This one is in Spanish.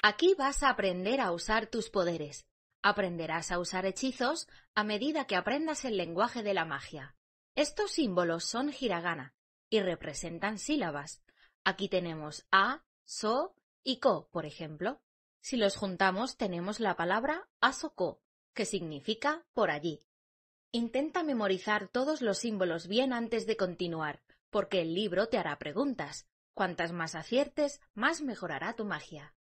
Aquí vas a aprender a usar tus poderes. Aprenderás a usar hechizos a medida que aprendas el lenguaje de la magia. Estos símbolos son hiragana y representan sílabas. Aquí tenemos a, so y ko, por ejemplo. Si los juntamos tenemos la palabra asoko, que significa por allí. Intenta memorizar todos los símbolos bien antes de continuar, porque el libro te hará preguntas. Cuantas más aciertes, más mejorará tu magia.